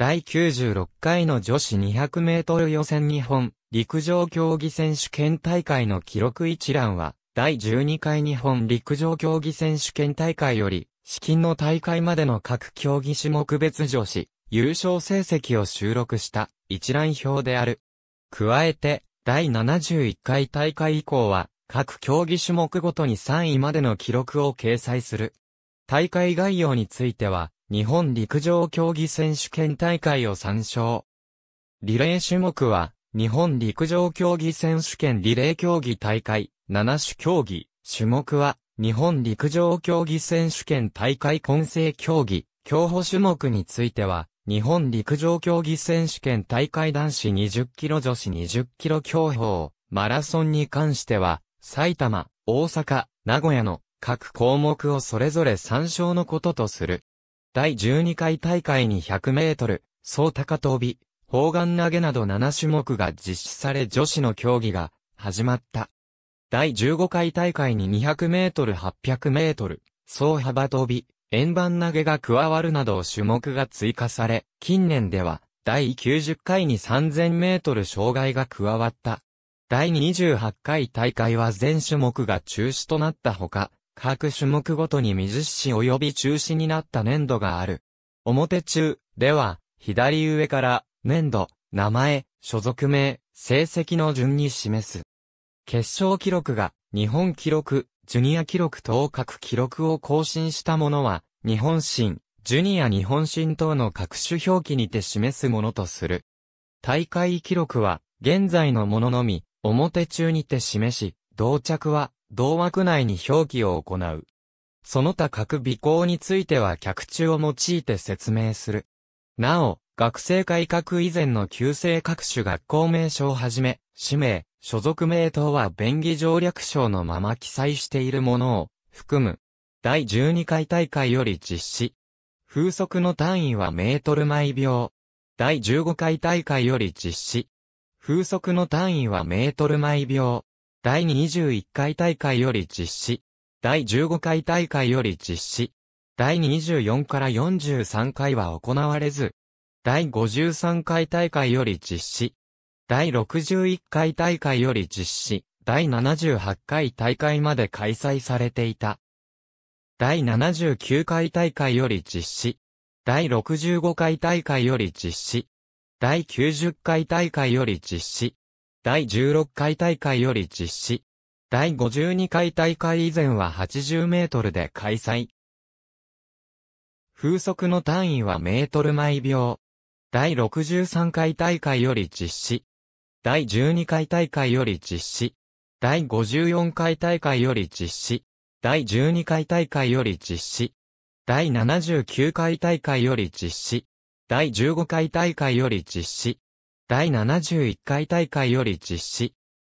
第96回の女子200メートル予選日本陸上競技選手権大会の記録一覧は、第12回日本陸上競技選手権大会より、資金の大会までの各競技種目別女子、優勝成績を収録した一覧表である。加えて、第71回大会以降は、各競技種目ごとに3位までの記録を掲載する。大会概要については、日本陸上競技選手権大会を参照。リレー種目は、日本陸上競技選手権リレー競技大会、7種競技、種目は、日本陸上競技選手権大会混成競技、競歩種目については、日本陸上競技選手権大会男子20キロ女子20キロ競歩、マラソンに関しては、埼玉、大阪、名古屋の各項目をそれぞれ参照のこととする。第12回大会に100メートル、総高跳び、砲丸投げなど7種目が実施され女子の競技が始まった。第15回大会に200メートル800メートル、総幅跳び、円盤投げが加わるなど種目が追加され、近年では第90回に3000メートル障害が加わった。第28回大会は全種目が中止となったほか、各種目ごとに水市及び中止になった年度がある。表中では、左上から年度、名前、所属名、成績の順に示す。決勝記録が日本記録、ジュニア記録等各記録を更新したものは、日本新、ジュニア日本新等の各種表記にて示すものとする。大会記録は、現在のもののみ、表中にて示し、同着は、同枠内に表記を行う。その他各備考については客中を用いて説明する。なお、学生改革以前の旧制各種学校名称をはじめ、氏名、所属名等は便宜条略省のまま記載しているものを含む。第12回大会より実施。風速の単位はメートル毎秒。第15回大会より実施。風速の単位はメートル毎秒。第21回大会より実施。第15回大会より実施。第24から43回は行われず、第53回大会より実施。第61回大会より実施。第78回大会まで開催されていた。第79回大会より実施。第65回大会より実施。第90回大会より実施。第16回大会より実施。第52回大会以前は80メートルで開催。風速の単位はメートル毎秒。第63回大会より実施。第12回大会より実施。第54回大会より実施。第12回大会より実施。第79回大会より実施。第15回大会より実施。第71回大会より実施。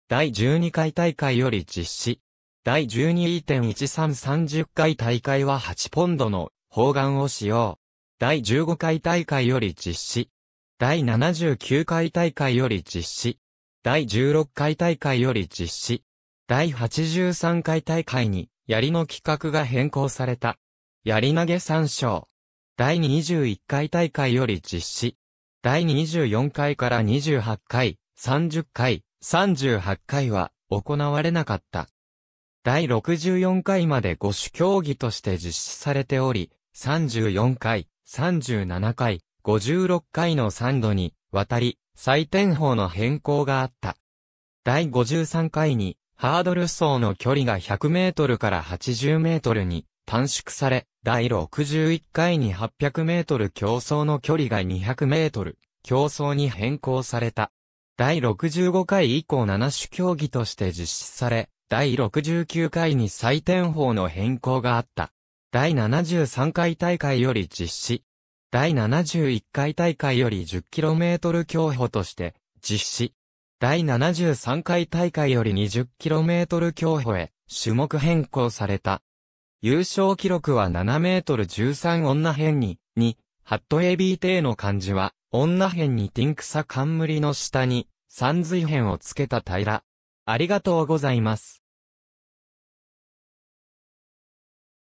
第12回大会より実施。第12.1330回大会は8ポンドの砲丸を使用。第15回大会より実施。第79回大会より実施。第16回大会より実施。第83回大会に、槍の規格が変更された。槍投げ参照。第21回大会より実施。第24回から28回、30回、38回は行われなかった。第64回まで5種競技として実施されており、34回、37回、56回の3度にわたり、採点法の変更があった。第53回に、ハードル走の距離が100メートルから80メートルに短縮され、第61回に800メートル競争の距離が200メートル競争に変更された。第65回以降7種競技として実施され、第69回に採点法の変更があった。第73回大会より実施。第71回大会より 10km 競歩として実施。第73回大会より 20km 競歩へ種目変更された。優勝記録は7メートル13女編に、2、ハットエビーテーの漢字は、女編にティンクサ冠の下に、三髄編をつけた平。ら。ありがとうございます。